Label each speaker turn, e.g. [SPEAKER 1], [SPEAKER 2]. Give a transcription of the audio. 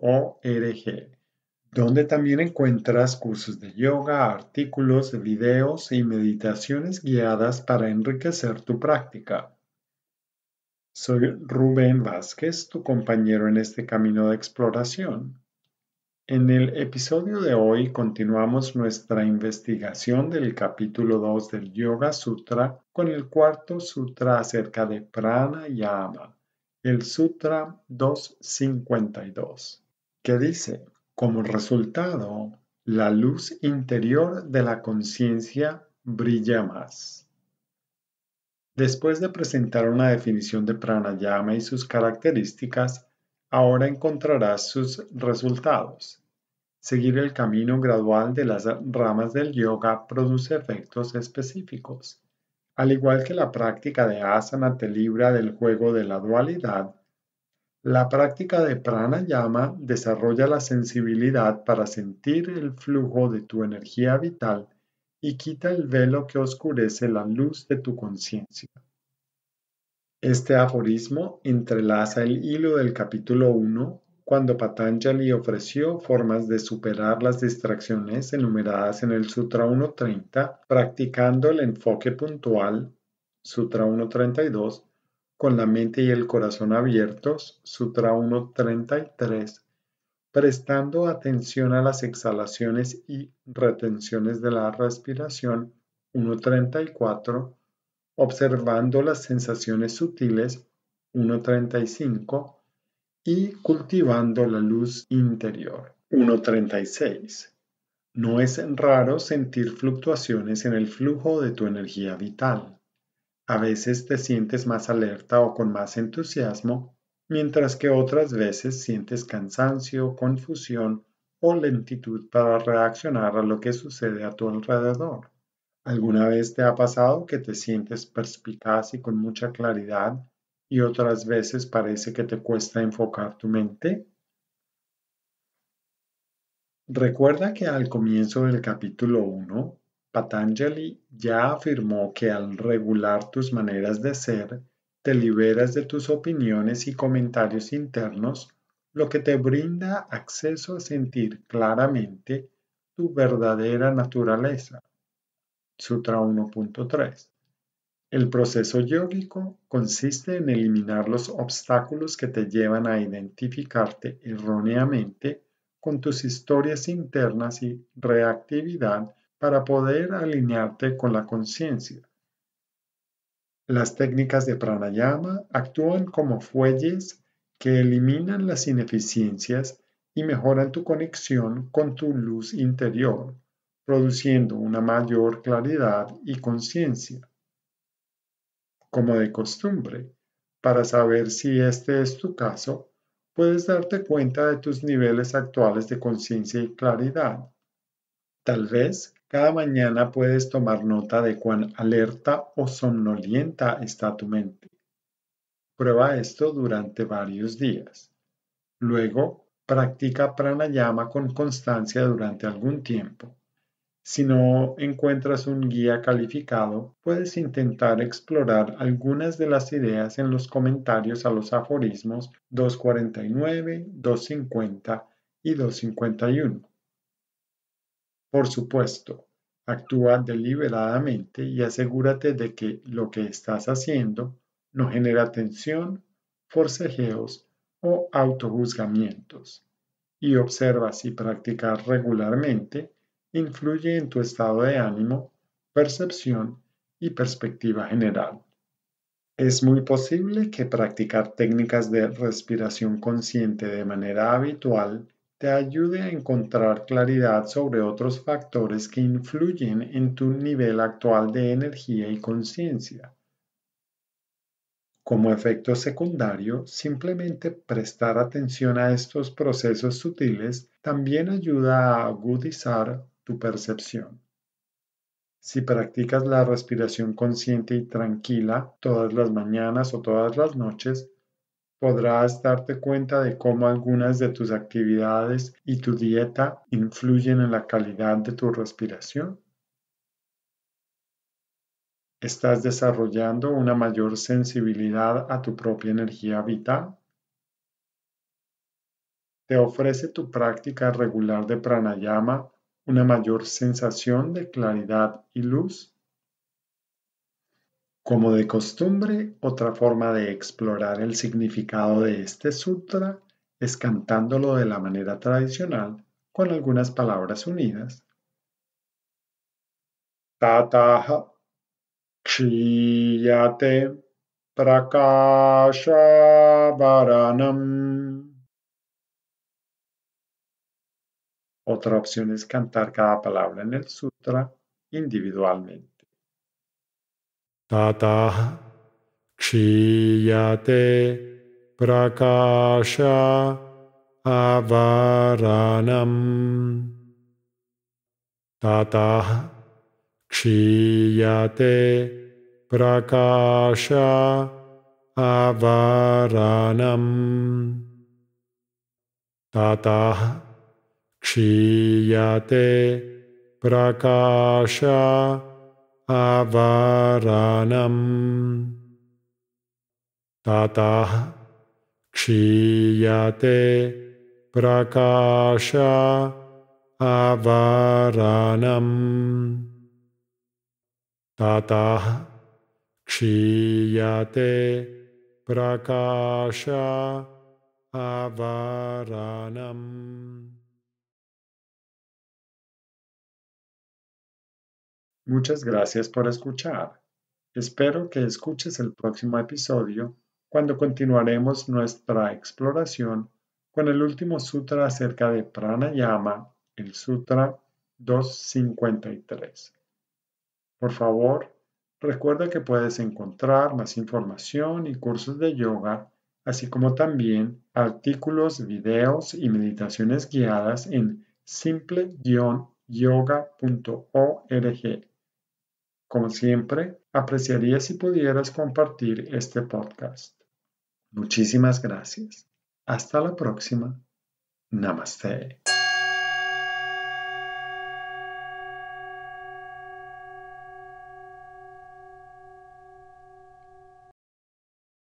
[SPEAKER 1] org, donde también encuentras cursos de yoga, artículos, videos y meditaciones guiadas para enriquecer tu práctica. Soy Rubén Vázquez, tu compañero en este camino de exploración. En el episodio de hoy continuamos nuestra investigación del capítulo 2 del Yoga Sutra con el cuarto sutra acerca de prana y el Sutra 252, que dice, como resultado, la luz interior de la conciencia brilla más. Después de presentar una definición de pranayama y sus características, ahora encontrarás sus resultados. Seguir el camino gradual de las ramas del yoga produce efectos específicos. Al igual que la práctica de asana te libra del juego de la dualidad, la práctica de pranayama desarrolla la sensibilidad para sentir el flujo de tu energía vital y quita el velo que oscurece la luz de tu conciencia. Este aforismo entrelaza el hilo del capítulo 1 cuando Patanjali ofreció formas de superar las distracciones enumeradas en el Sutra 1.30, practicando el enfoque puntual, Sutra 1.32, con la mente y el corazón abiertos, Sutra 1.33, prestando atención a las exhalaciones y retenciones de la respiración, 1.34, observando las sensaciones sutiles, 1.35, y cultivando la luz interior. 1.36. No es raro sentir fluctuaciones en el flujo de tu energía vital. A veces te sientes más alerta o con más entusiasmo, mientras que otras veces sientes cansancio, confusión o lentitud para reaccionar a lo que sucede a tu alrededor. ¿Alguna vez te ha pasado que te sientes perspicaz y con mucha claridad y otras veces parece que te cuesta enfocar tu mente? Recuerda que al comienzo del capítulo 1, Patanjali ya afirmó que al regular tus maneras de ser, te liberas de tus opiniones y comentarios internos, lo que te brinda acceso a sentir claramente tu verdadera naturaleza. Sutra 1.3. El proceso yógico consiste en eliminar los obstáculos que te llevan a identificarte erróneamente con tus historias internas y reactividad para poder alinearte con la conciencia. Las técnicas de pranayama actúan como fuelles que eliminan las ineficiencias y mejoran tu conexión con tu luz interior, produciendo una mayor claridad y conciencia como de costumbre. Para saber si este es tu caso, puedes darte cuenta de tus niveles actuales de conciencia y claridad. Tal vez cada mañana puedes tomar nota de cuán alerta o somnolienta está tu mente. Prueba esto durante varios días. Luego, practica pranayama con constancia durante algún tiempo. Si no encuentras un guía calificado, puedes intentar explorar algunas de las ideas en los comentarios a los aforismos 249, 250 y 251. Por supuesto, actúa deliberadamente y asegúrate de que lo que estás haciendo no genera tensión, forcejeos o autojuzgamientos. Y observa si practicas regularmente influye en tu estado de ánimo, percepción y perspectiva general. Es muy posible que practicar técnicas de respiración consciente de manera habitual te ayude a encontrar claridad sobre otros factores que influyen en tu nivel actual de energía y conciencia. Como efecto secundario, simplemente prestar atención a estos procesos sutiles también ayuda a agudizar tu percepción. Si practicas la respiración consciente y tranquila todas las mañanas o todas las noches, podrás darte cuenta de cómo algunas de tus actividades y tu dieta influyen en la calidad de tu respiración. Estás desarrollando una mayor sensibilidad a tu propia energía vital. Te ofrece tu práctica regular de pranayama una mayor sensación de claridad y luz. Como de costumbre, otra forma de explorar el significado de este sutra es cantándolo de la manera tradicional con algunas palabras unidas.
[SPEAKER 2] Tataha Kshiyate Prakashavaranam Otra opción es cantar
[SPEAKER 1] cada palabra en el sutra individualmente.
[SPEAKER 2] Tata Kshiyate Prakasha Avaranam Tata Kshiyate Prakasha Avaranam Tata क्षीयते प्रकाश आवरणम् ततः क्षीयते प्रकाश आवरणम् ततः क्षीयते प्रकाश आवरणम्
[SPEAKER 1] Muchas gracias por escuchar. Espero que escuches el próximo episodio cuando continuaremos nuestra exploración con el último sutra acerca de pranayama, el sutra 253. Por favor, recuerda que puedes encontrar más información y cursos de yoga, así como también artículos, videos y meditaciones guiadas en simple-yoga.org. Como siempre, apreciaría si pudieras compartir este podcast. Muchísimas gracias. Hasta la próxima. Namaste.